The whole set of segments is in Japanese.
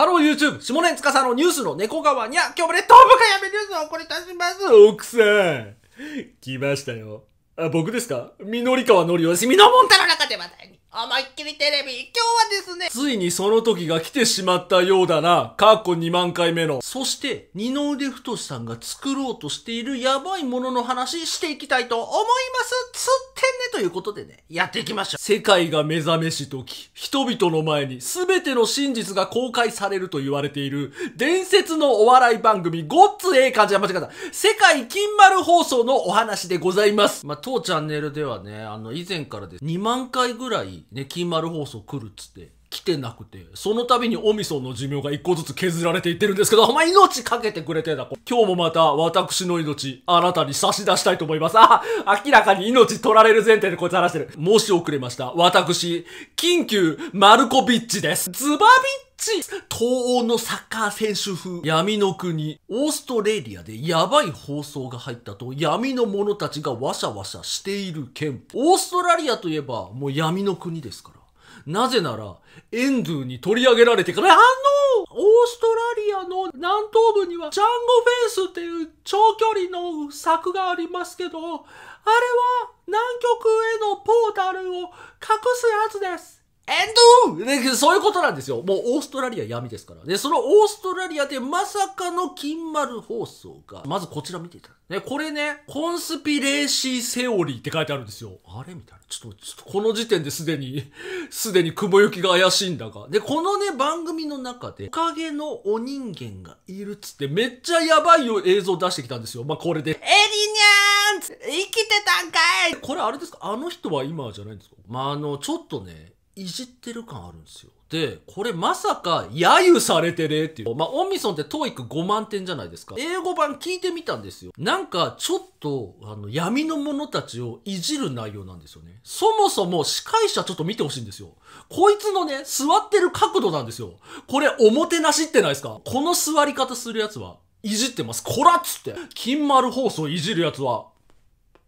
ハロー YouTube! 下根司のニュースの猫川にゃ、今日もね、東部かやめニュースをこいたします奥さん来ましたよ。あ、僕ですかみのりかわのりよし、みのもんたの中で話題に。思いっきりテレビ、今日はですね、ついにその時が来てしまったようだな。過去2万回目の。そして、二の腕太さんが作ろうとしているやばいものの話していきたいと思います。つということでね、やっていきましょう。世界が目覚めし時、人々の前に全ての真実が公開されると言われている、伝説のお笑い番組、ごっつええ感じは間違えた。世界金丸放送のお話でございます。まあ、当チャンネルではね、あの、以前からです。2万回ぐらいね、金丸放送来るっつって、来てなくて、その度にミソンの寿命が一個ずつ削られていってるんですけど、お前命かけてくれてた今日もまた私の命、あなたに差し出したいと思います。あ、明らかに命取られる前提でこいつ話してる。申し遅れました。私、緊急、マルコビッチです。ズバビッチ東欧のサッカー選手風闇の国オーストラリアでやばい放送が入ったと闇の者たちがわしゃわしゃしている憲法オーストラリアといえばもう闇の国ですからなぜなら、エンドゥに取り上げられてから、あのオーストラリアの南東部にはジャンゴフェンスっていう長距離の柵がありますけど、あれは南極へのポータルを隠すやつです。エンドでそういうことなんですよ。もうオーストラリア闇ですから。で、そのオーストラリアでまさかの金丸放送が、まずこちら見ていただね、これね、コンスピレーシーセオリーって書いてあるんですよ。あれみたいな。ちょっと、ちょっとこの時点ですでに すでに雲行きが怪しいんだが。で、このね、番組の中で、おかげのお人間がいるっつって、めっちゃやばい映像出してきたんですよ。まあ、これで。エリニャーン生きてたんかいこれあれですかあの人は今じゃないんですかまあ、あの、ちょっとね、いじってる感あるんですよ。で、これまさか、揶揄されてねっていう。まあ、オンミソンってトーイック5万点じゃないですか。英語版聞いてみたんですよ。なんか、ちょっと、あの、闇の者たちをいじる内容なんですよね。そもそも司会者ちょっと見てほしいんですよ。こいつのね、座ってる角度なんですよ。これ、おもてなしってないですかこの座り方するやつは、いじってます。こらっつって、金丸放送いじるやつは、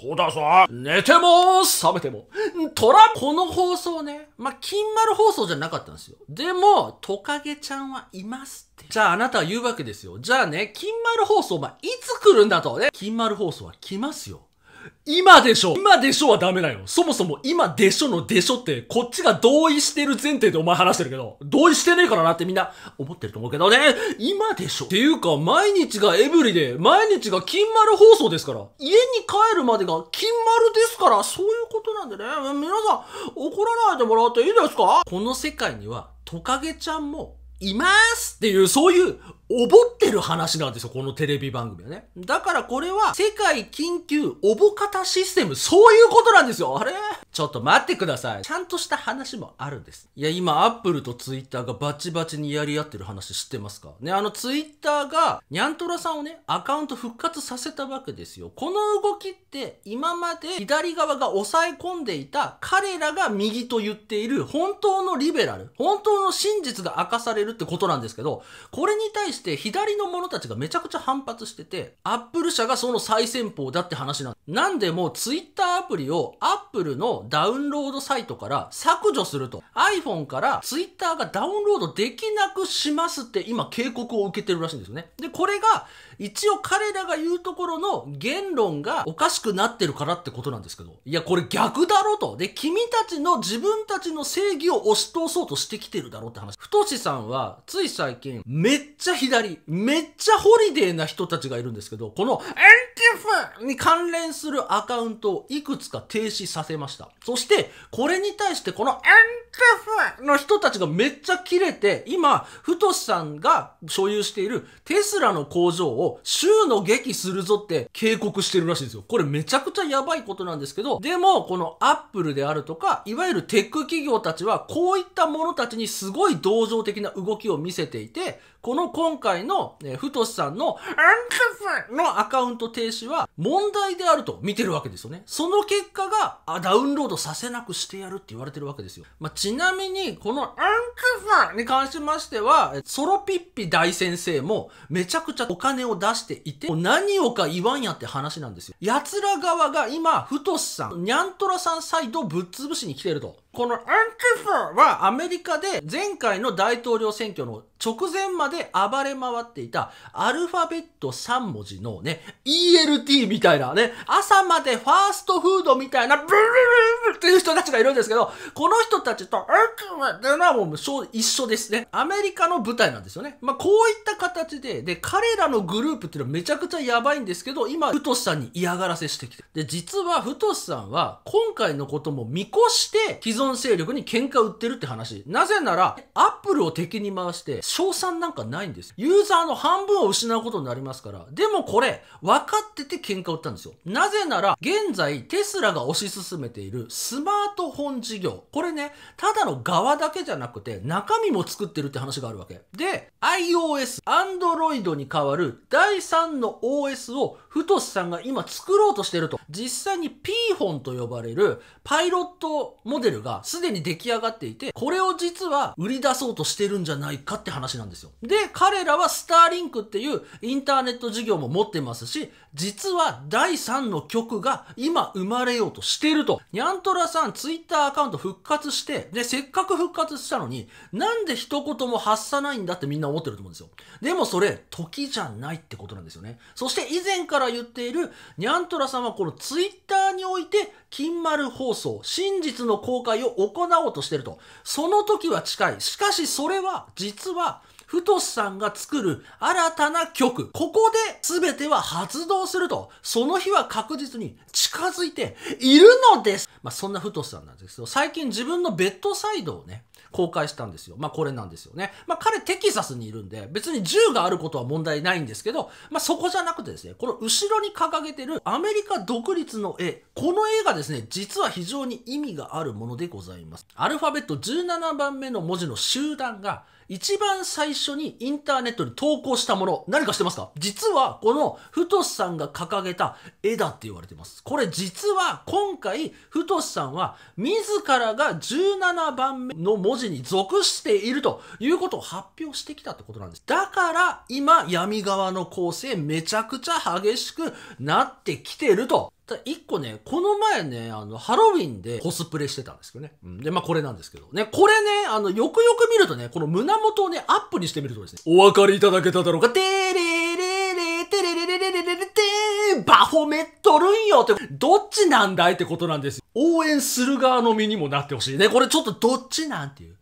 そうだぞ寝てもー冷めても。トラ、この放送ね、まあ、金丸放送じゃなかったんですよ。でも、トカゲちゃんはいますって。じゃああなたは言うわけですよ。じゃあね、金丸放送、まあ、いつ来るんだとね。金丸放送は来ますよ。今でしょ今でしょはダメだよ。そもそも今でしょのでしょって、こっちが同意してる前提でお前話してるけど、同意してねえからなってみんな思ってると思うけどね、今でしょっていうか、毎日がエブリで、毎日が金丸放送ですから、家に帰るまでが金丸ですから、そういうことなんでね、皆さん、怒らないでもらっていいですかこの世界には、トカゲちゃんも、いますっていう、そういうおぼってる話なんですよ、このテレビ番組はね。だからこれは、世界緊急おぼかたシステム、そういうことなんですよあれちょっと待ってください。ちゃんとした話もあるんです。いや、今、アップルとツイッターがバチバチにやり合ってる話知ってますかね、あのツイッターが、ニャントラさんをね、アカウント復活させたわけですよ。この動きって、今まで左側が抑え込んでいた、彼らが右と言っている、本当のリベラル、本当の真実が明かされるってことなんですけど、これに対して、して左の者たちがめちゃくちゃ反発してて、アップル社がその最先方だって話なんなんでもツイッターアプリをアップルのダウンロードサイトから削除すると。iPhone からツイッターがダウンロードできなくしますって今警告を受けてるらしいんですよね。で、これが一応彼らが言うところの言論がおかしくなってるからってことなんですけど。いや、これ逆だろと。で、君たちの自分たちの正義を押し通そうとしてきてるだろうって話。太さんはつい最近めっちゃ左、めっちゃホリデーな人たちがいるんですけど、このエンティフに関連するアカウントをいくつか停止させました。そして、これに対してこのエンティフの人たちがめっちゃ切れて、今、ふとしさんが所有しているテスラの工場を州の劇するぞって警告してるらしいんですよ。これめちゃくちゃやばいことなんですけど、でも、このアップルであるとか、いわゆるテック企業たちは、こういった者たちにすごい同情的な動きを見せていて、この今回の、えー、ふとしさんの、のアカウント停止は問題であると見てるわけですよね。その結果が、あ、ダウンロードさせなくしてやるって言われてるわけですよ。まあ、ちなみに、このアンカさんに関しましては、ソロピッピ大先生もめちゃくちゃお金を出していて、何をか言わんやって話なんですよ。奴ら側が今、ふとしさん、にゃんとらさんサイドをぶっ潰しに来てると。このアンティファはアメリカで前回の大統領選挙の直前まで暴れ回っていたアルファベット3文字のね、ELT みたいなね、朝までファーストフードみたいなブルルルルっていう人たちがいるんですけど、この人たちとアンティファっていうのはもう一緒ですね。アメリカの舞台なんですよね。まあ、こういった形で、で、彼らのグループっていうのはめちゃくちゃやばいんですけど、今、ふとしさんに嫌がらせしてきて。で、実はふとしさんは今回のことも見越して既存存勢力に喧嘩売ってるって話。なぜなら、アップルを敵に回して、賞賛なんかないんです。ユーザーの半分を失うことになりますから。でもこれ、分かってて喧嘩売ったんですよ。なぜなら、現在、テスラが推し進めているスマートフォン事業。これね、ただの側だけじゃなくて、中身も作ってるって話があるわけ。で、iOS、Android に代わる第3の OS をふとしさんが今作ろうとしてると。実際に P 本と呼ばれるパイロットモデルがすでに出来上がっていて、これを実は売り出そうとしてるんじゃないかって話なんですよ。で、彼らはスターリンクっていうインターネット事業も持ってますし、実は第3の曲が今生まれようとしてると。ニャントラさんツイッターアカウント復活して、で、せっかく復活したのに、なんで一言も発さないんだってみんな思ってると思うんですよ。でもそれ、時じゃないってことなんですよね。そして以前からから言っているニャントラさんはこのツイッターにおいて金丸放送、真実の公開を行おうとしてると。その時は近い。しかしそれは実はふとしさんが作る新たな曲。ここで全ては発動すると。その日は確実に近づいているのです。まあ、そんなふとしさんなんですけど、最近自分のベッドサイドをね、公開したんですよ。まあこれなんですよね。まあ彼テキサスにいるんで、別に銃があることは問題ないんですけど、まあそこじゃなくてですね、この後ろに掲げてるアメリカ独立の絵、この絵がですね、実は非常に意味があるものでございます。アルファベット17番目の文字の集団が、一番最初にインターネットに投稿したもの、何かしてますか実はこの太さんが掲げた絵だって言われてます。これ実は今回、太さんは自らが17番目の文字に属しているということを発表してきたってことなんです。だから今闇側の構成めちゃくちゃ激しくなってきてると。一個ね、この前ね、あの、ハロウィンでコスプレしてたんですけどね。うん、で、まあ、これなんですけど。ね、これね、あの、よくよく見るとね、この胸元をね、アップにしてみるとですね、お分かりいただけただろうか、でー褒めとるんよって、どっちなんだいってことなんです。応援する側の身にもなってほしいね。これちょっとどっちなんていう。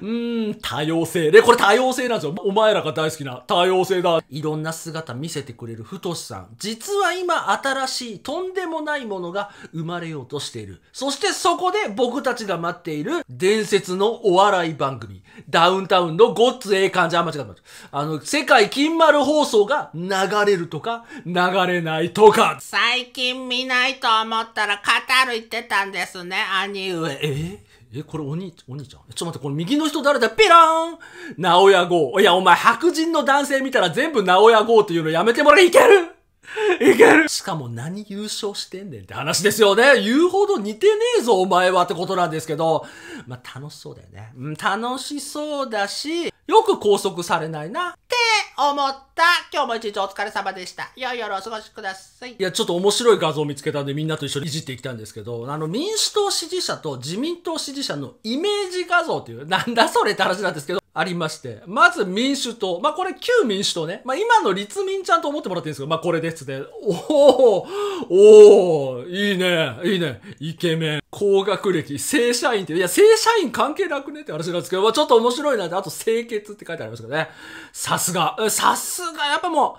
うーん、多様性ね。これ多様性なんですよ。お前らが大好きな多様性だ。いろんな姿見せてくれるふとしさん。実は今新しいとんでもないものが生まれようとしている。そしてそこで僕たちが待っている伝説のお笑い番組。ダウンタウンのごっつええ感じ、あ、間違った。あの、世界金丸放送が流れるとか、流れないとか。最近見ないと思ったら、カタル行ってたんですね、兄上。ええ、これお兄、お兄ちゃんちょっと待って、この右の人誰だピラーン直屋号。いや、お前白人の男性見たら全部直屋号っていうのやめてもらえいける いけるしかも何優勝してんねんって話ですよね。言うほど似てねえぞ、お前はってことなんですけど。まあ、楽しそうだよね。うん、楽しそうだし、よく拘束されないな。って思った。今日も一日お疲れ様でした。よい夜お過ごしください。いや、ちょっと面白い画像を見つけたんで、みんなと一緒にいじっていきたんですけど、あの、民主党支持者と自民党支持者のイメージ画像っていう、なんだそれって話なんですけど、ありまして、まず民主党。まあ、これ旧民主党ね。まあ、今の立民ちゃんと思ってもらっていいんですかまあ、これですね。おおおいいね。いいね。イケメン。高学歴。正社員って。いや、正社員関係なくねって話なんですけど、まあ、ちょっと面白いなって。あと、清潔って書いてありますけどね。さすが。さすが。やっぱもう、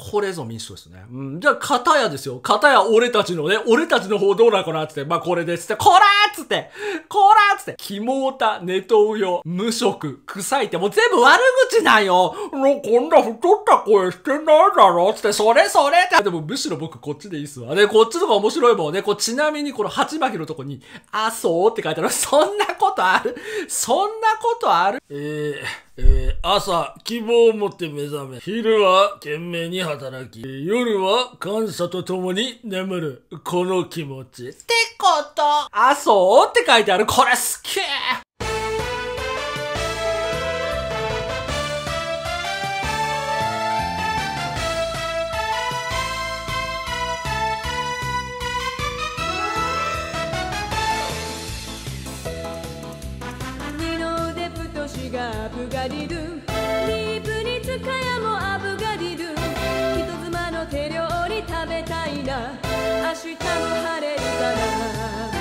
これぞ民主党ですね。うん。じゃあ、片やですよ。片や俺たちのね、俺たちの方どうなのかなってって、まあこれですって、こらーっつって、こらーっつって、キモータ、ネトウヨ、無職、臭いって、もう全部悪口なんよのこんな太った声してないだろつって、それそれって。でもむしろ僕こっちでいいっすわ。で、こっちの方が面白いもんね。こう、ちなみにこの鉢巻きのとこに、あ、そうって書いてある。そんなことあるそんなことあるえー。えー、朝、希望を持って目覚め、昼は懸命に働き、夜は感謝と共に眠る。この気持ち。ってこと、あそうって書いてある。これ好きがアブガディドゥリープに使やもアブガディドゥ人妻の手料理食べたいな明日も晴れるから